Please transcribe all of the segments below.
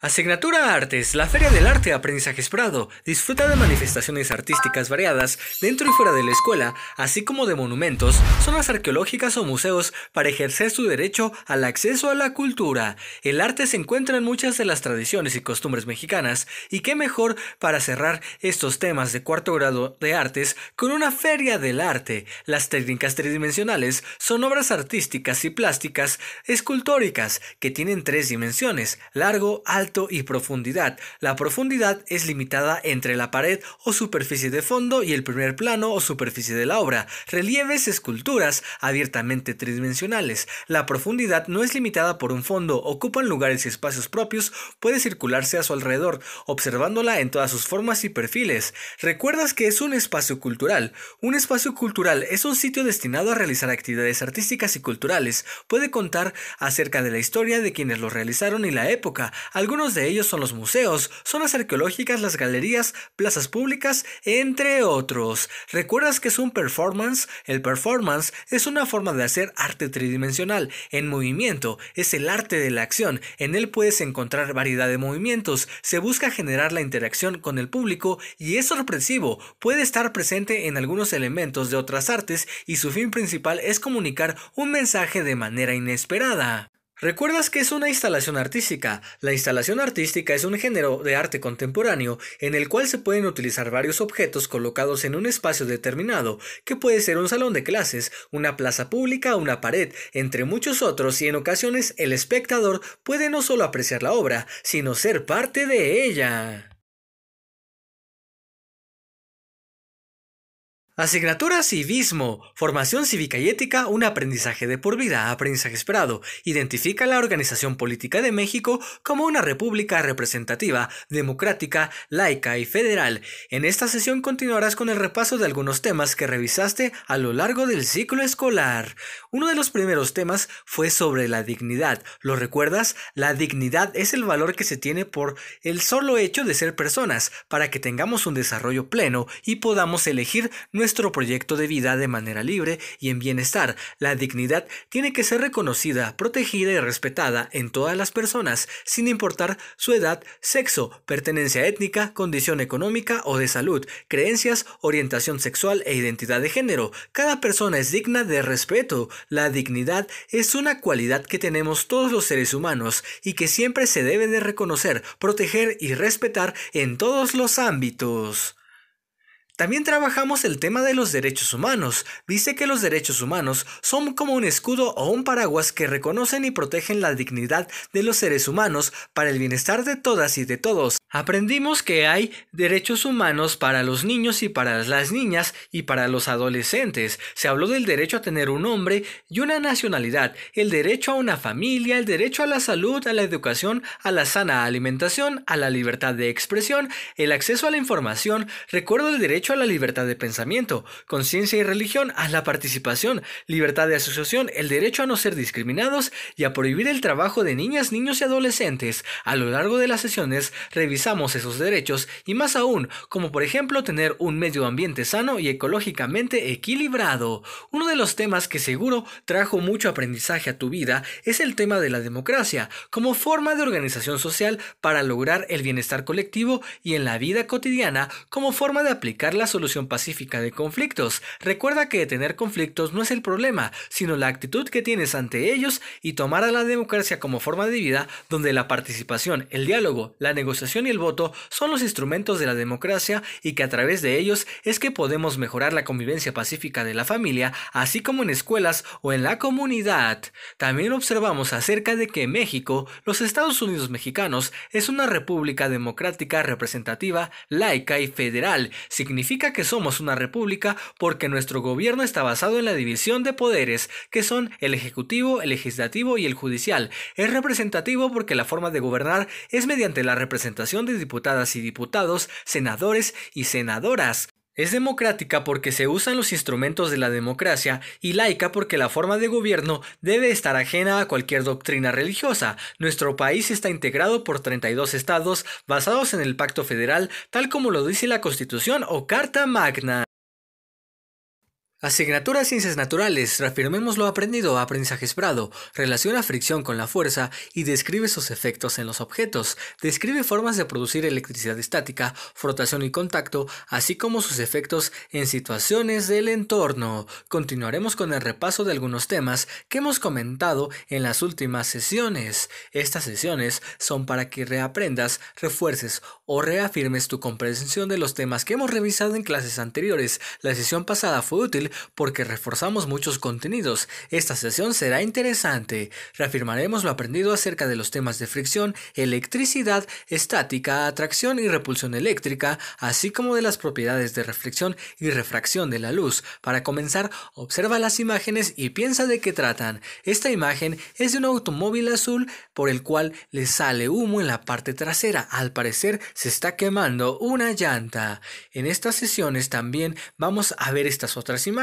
Asignatura Artes, la Feria del Arte aprendizaje Prado, disfruta de manifestaciones artísticas variadas dentro y fuera de la escuela, así como de monumentos, zonas arqueológicas o museos para ejercer su derecho al acceso a la cultura. El arte se encuentra en muchas de las tradiciones y costumbres mexicanas, y qué mejor para cerrar estos temas de cuarto grado de artes con una Feria del Arte. Las técnicas tridimensionales son obras artísticas y plásticas escultóricas que tienen tres dimensiones, largo, alto, y profundidad. La profundidad es limitada entre la pared o superficie de fondo y el primer plano o superficie de la obra. Relieves, esculturas abiertamente tridimensionales. La profundidad no es limitada por un fondo, ocupan lugares y espacios propios, puede circularse a su alrededor, observándola en todas sus formas y perfiles. Recuerdas que es un espacio cultural. Un espacio cultural es un sitio destinado a realizar actividades artísticas y culturales. Puede contar acerca de la historia de quienes lo realizaron y la época. Algunos algunos de ellos son los museos, zonas arqueológicas, las galerías, plazas públicas, entre otros. ¿Recuerdas que es un performance? El performance es una forma de hacer arte tridimensional, en movimiento, es el arte de la acción, en él puedes encontrar variedad de movimientos, se busca generar la interacción con el público y es sorpresivo, puede estar presente en algunos elementos de otras artes y su fin principal es comunicar un mensaje de manera inesperada. ¿Recuerdas que es una instalación artística? La instalación artística es un género de arte contemporáneo en el cual se pueden utilizar varios objetos colocados en un espacio determinado, que puede ser un salón de clases, una plaza pública, una pared, entre muchos otros, y en ocasiones el espectador puede no solo apreciar la obra, sino ser parte de ella. Asignatura Civismo, Formación Cívica y Ética, un aprendizaje de por vida, aprendizaje esperado. Identifica la organización política de México como una república representativa, democrática, laica y federal. En esta sesión continuarás con el repaso de algunos temas que revisaste a lo largo del ciclo escolar. Uno de los primeros temas fue sobre la dignidad. ¿Lo recuerdas? La dignidad es el valor que se tiene por el solo hecho de ser personas, para que tengamos un desarrollo pleno y podamos elegir nuestra nuestro proyecto de vida de manera libre y en bienestar. La dignidad tiene que ser reconocida, protegida y respetada en todas las personas, sin importar su edad, sexo, pertenencia étnica, condición económica o de salud, creencias, orientación sexual e identidad de género. Cada persona es digna de respeto. La dignidad es una cualidad que tenemos todos los seres humanos y que siempre se debe de reconocer, proteger y respetar en todos los ámbitos. También trabajamos el tema de los derechos humanos. Dice que los derechos humanos son como un escudo o un paraguas que reconocen y protegen la dignidad de los seres humanos para el bienestar de todas y de todos. Aprendimos que hay derechos humanos para los niños y para las niñas y para los adolescentes. Se habló del derecho a tener un nombre y una nacionalidad, el derecho a una familia, el derecho a la salud, a la educación, a la sana alimentación, a la libertad de expresión, el acceso a la información, recuerdo el derecho a la libertad de pensamiento, conciencia y religión, a la participación, libertad de asociación, el derecho a no ser discriminados y a prohibir el trabajo de niñas, niños y adolescentes. A lo largo de las sesiones revisamos esos derechos y más aún, como por ejemplo tener un medio ambiente sano y ecológicamente equilibrado. Uno de los temas que seguro trajo mucho aprendizaje a tu vida es el tema de la democracia como forma de organización social para lograr el bienestar colectivo y en la vida cotidiana como forma de aplicar la solución pacífica de conflictos. Recuerda que tener conflictos no es el problema, sino la actitud que tienes ante ellos y tomar a la democracia como forma de vida donde la participación, el diálogo, la negociación el voto son los instrumentos de la democracia y que a través de ellos es que podemos mejorar la convivencia pacífica de la familia, así como en escuelas o en la comunidad. También observamos acerca de que México, los Estados Unidos mexicanos, es una república democrática representativa, laica y federal. Significa que somos una república porque nuestro gobierno está basado en la división de poderes, que son el ejecutivo, el legislativo y el judicial. Es representativo porque la forma de gobernar es mediante la representación de diputadas y diputados, senadores y senadoras. Es democrática porque se usan los instrumentos de la democracia y laica porque la forma de gobierno debe estar ajena a cualquier doctrina religiosa. Nuestro país está integrado por 32 estados basados en el Pacto Federal tal como lo dice la Constitución o Carta Magna. Asignatura Ciencias Naturales, reafirmemos lo aprendido aprendizaje esperado, relaciona fricción con la fuerza y describe sus efectos en los objetos, describe formas de producir electricidad estática, frotación y contacto, así como sus efectos en situaciones del entorno. Continuaremos con el repaso de algunos temas que hemos comentado en las últimas sesiones. Estas sesiones son para que reaprendas, refuerces o reafirmes tu comprensión de los temas que hemos revisado en clases anteriores. La sesión pasada fue útil porque reforzamos muchos contenidos. Esta sesión será interesante. Reafirmaremos lo aprendido acerca de los temas de fricción, electricidad, estática, atracción y repulsión eléctrica, así como de las propiedades de reflexión y refracción de la luz. Para comenzar, observa las imágenes y piensa de qué tratan. Esta imagen es de un automóvil azul por el cual le sale humo en la parte trasera. Al parecer se está quemando una llanta. En estas sesiones también vamos a ver estas otras imágenes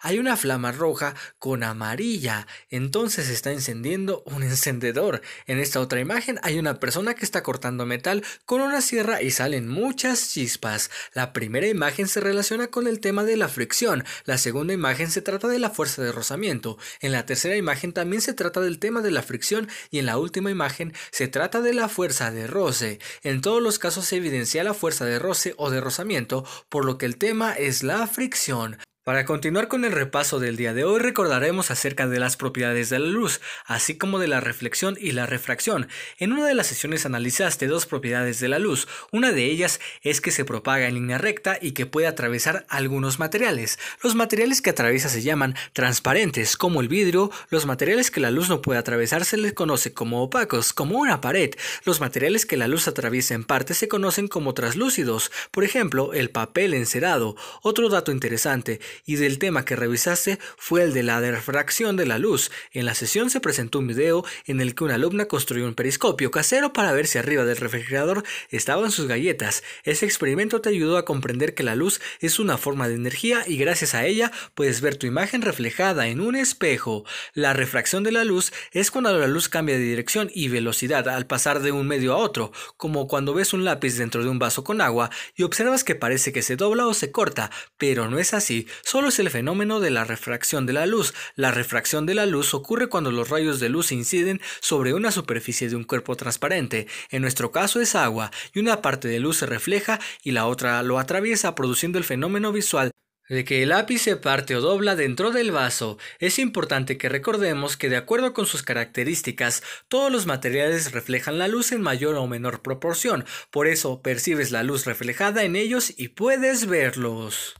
hay una flama roja con amarilla, entonces está encendiendo un encendedor. En esta otra imagen hay una persona que está cortando metal con una sierra y salen muchas chispas. La primera imagen se relaciona con el tema de la fricción, la segunda imagen se trata de la fuerza de rozamiento, en la tercera imagen también se trata del tema de la fricción y en la última imagen se trata de la fuerza de roce. En todos los casos se evidencia la fuerza de roce o de rozamiento, por lo que el tema es la fricción. Para continuar con el repaso del día de hoy recordaremos acerca de las propiedades de la luz, así como de la reflexión y la refracción. En una de las sesiones analizaste dos propiedades de la luz, una de ellas es que se propaga en línea recta y que puede atravesar algunos materiales. Los materiales que atraviesa se llaman transparentes, como el vidrio, los materiales que la luz no puede atravesar se les conoce como opacos, como una pared, los materiales que la luz atraviesa en parte se conocen como traslúcidos, por ejemplo el papel encerado. Otro dato interesante, y del tema que revisaste fue el de la refracción de la luz. En la sesión se presentó un video en el que una alumna construyó un periscopio casero para ver si arriba del refrigerador estaban sus galletas. Ese experimento te ayudó a comprender que la luz es una forma de energía y gracias a ella puedes ver tu imagen reflejada en un espejo. La refracción de la luz es cuando la luz cambia de dirección y velocidad al pasar de un medio a otro, como cuando ves un lápiz dentro de un vaso con agua y observas que parece que se dobla o se corta, pero no es así, solo es el fenómeno de la refracción de la luz. La refracción de la luz ocurre cuando los rayos de luz inciden sobre una superficie de un cuerpo transparente, en nuestro caso es agua, y una parte de luz se refleja y la otra lo atraviesa produciendo el fenómeno visual de que el lápiz se parte o dobla dentro del vaso, es importante que recordemos que de acuerdo con sus características, todos los materiales reflejan la luz en mayor o menor proporción, por eso percibes la luz reflejada en ellos y puedes verlos.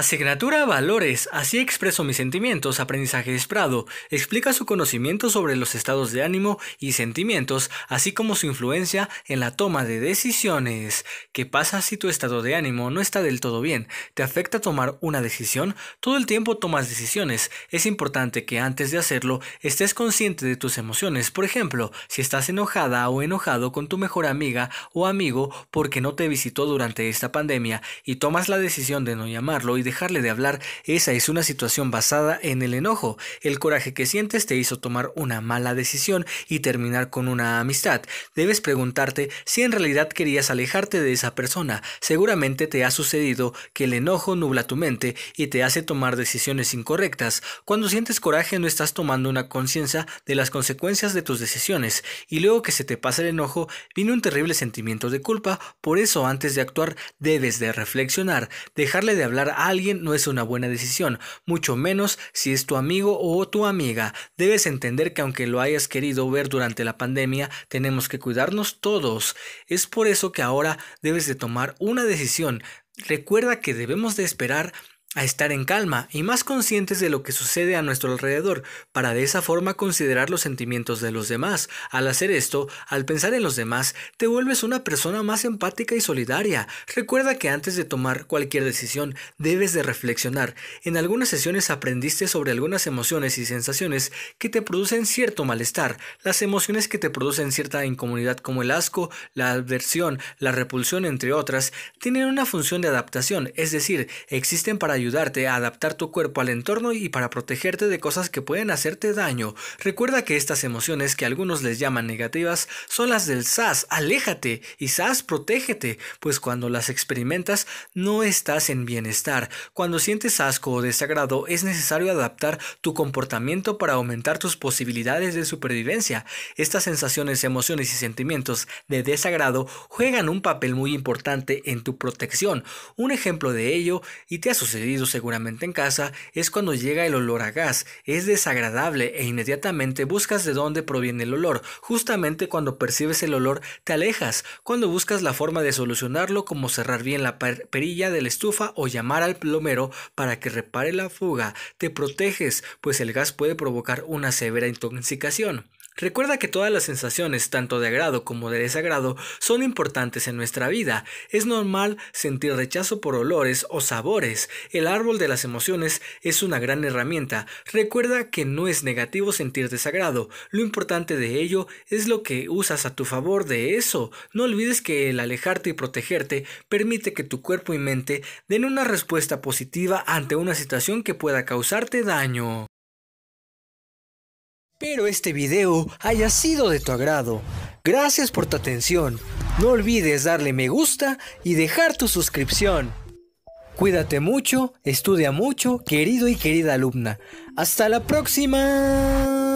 Asignatura Valores, así expreso mis sentimientos, aprendizaje Prado, explica su conocimiento sobre los estados de ánimo y sentimientos, así como su influencia en la toma de decisiones. ¿Qué pasa si tu estado de ánimo no está del todo bien? ¿Te afecta tomar una decisión? Todo el tiempo tomas decisiones. Es importante que antes de hacerlo estés consciente de tus emociones. Por ejemplo, si estás enojada o enojado con tu mejor amiga o amigo porque no te visitó durante esta pandemia y tomas la decisión de no llamarlo y de dejarle de hablar, esa es una situación basada en el enojo. El coraje que sientes te hizo tomar una mala decisión y terminar con una amistad. Debes preguntarte si en realidad querías alejarte de esa persona. Seguramente te ha sucedido que el enojo nubla tu mente y te hace tomar decisiones incorrectas. Cuando sientes coraje no estás tomando una conciencia de las consecuencias de tus decisiones y luego que se te pasa el enojo viene un terrible sentimiento de culpa. Por eso antes de actuar debes de reflexionar, dejarle de hablar a alguien no es una buena decisión, mucho menos si es tu amigo o tu amiga. Debes entender que aunque lo hayas querido ver durante la pandemia, tenemos que cuidarnos todos. Es por eso que ahora debes de tomar una decisión. Recuerda que debemos de esperar a estar en calma y más conscientes de lo que sucede a nuestro alrededor, para de esa forma considerar los sentimientos de los demás. Al hacer esto, al pensar en los demás, te vuelves una persona más empática y solidaria. Recuerda que antes de tomar cualquier decisión, debes de reflexionar. En algunas sesiones aprendiste sobre algunas emociones y sensaciones que te producen cierto malestar, las emociones que te producen cierta incomodidad como el asco, la aversión la repulsión, entre otras, tienen una función de adaptación, es decir, existen para ayudarte a adaptar tu cuerpo al entorno y para protegerte de cosas que pueden hacerte daño. Recuerda que estas emociones que algunos les llaman negativas son las del SAS, aléjate y SAS protégete, pues cuando las experimentas no estás en bienestar. Cuando sientes asco o desagrado es necesario adaptar tu comportamiento para aumentar tus posibilidades de supervivencia. Estas sensaciones, emociones y sentimientos de desagrado juegan un papel muy importante en tu protección. Un ejemplo de ello, y te ha sucedido seguramente en casa es cuando llega el olor a gas. Es desagradable e inmediatamente buscas de dónde proviene el olor. Justamente cuando percibes el olor te alejas, cuando buscas la forma de solucionarlo como cerrar bien la perilla de la estufa o llamar al plomero para que repare la fuga, te proteges, pues el gas puede provocar una severa intoxicación. Recuerda que todas las sensaciones, tanto de agrado como de desagrado, son importantes en nuestra vida. Es normal sentir rechazo por olores o sabores. El árbol de las emociones es una gran herramienta. Recuerda que no es negativo sentir desagrado. Lo importante de ello es lo que usas a tu favor de eso. No olvides que el alejarte y protegerte permite que tu cuerpo y mente den una respuesta positiva ante una situación que pueda causarte daño. Espero este video haya sido de tu agrado. Gracias por tu atención. No olvides darle me gusta y dejar tu suscripción. Cuídate mucho, estudia mucho, querido y querida alumna. Hasta la próxima.